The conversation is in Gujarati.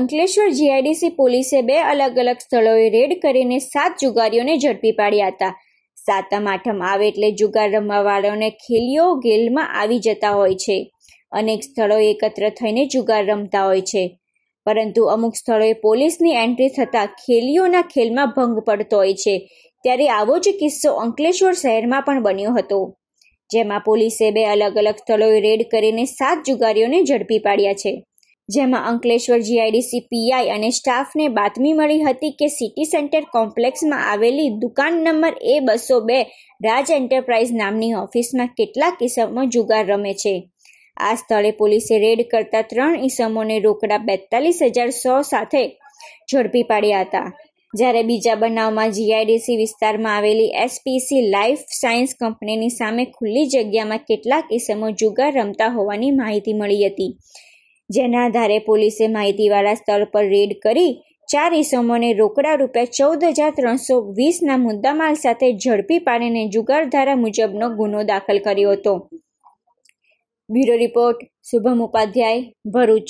અંકલેશ્વર જીઆઈડીસી પોલીસે બે અલગ અલગ સ્થળોએ રેડ કરીને સાત જુગારીઓને ઝડપી પાડ્યા હતા સાતમ આઠમ આવે એટલે જુગાર રમવાવાળાઓને ખેલીઓ ગેલમાં આવી જતા હોય છે અનેક સ્થળોએ એકત્ર થઈને જુગાર રમતા હોય છે પરંતુ અમુક સ્થળોએ પોલીસની એન્ટ્રી થતાં ખેલીઓના ખેલમાં ભંગ પડતો હોય છે ત્યારે આવો જ કિસ્સો અંકલેશ્વર શહેરમાં પણ બન્યો હતો જેમાં પોલીસે બે અલગ અલગ સ્થળોએ રેડ કરીને સાત જુગારીઓને ઝડપી પાડ્યા છે જેમાં અંકલેશ્વર જીઆઈડીસી પીઆઈ અને સ્ટાફને બાતમી મળી હતી કે સિટી સેન્ટર કોમ્પ્લેક્સમાં આવેલી દુકાન નંબર એ બસો બે રાજ એન્ટરપ્રાઇઝ નામની ઓફિસમાં કેટલાક ઇસમો જુગાર રમે છે આ સ્થળે પોલીસે રેડ કરતા ત્રણ ઇસમોને રોકડા બેતાલીસ હજાર સો સાથે ઝડપી પાડ્યા હતા જ્યારે બીજા બનાવમાં જીઆઈડીસી વિસ્તારમાં આવેલી એસપીસી લાઈફ સાયન્સ કંપનીની સામે ખુલ્લી જગ્યામાં કેટલાક ઇસમો જુગાર રમતા હોવાની માહિતી મળી હતી જેના આધારે પોલીસે માહિતીવાળા સ્થળ પર રેડ કરી ચાર ઇસમોને રોકડા રૂપિયા ચૌદ હજાર ત્રણસો વીસના મુદ્દામાલ સાથે ઝડપી પાડીને જુગારધારા મુજબનો ગુનો દાખલ કર્યો હતો બ્યુરો રિપોર્ટ શુભમ ઉપાધ્યાય ભરૂચ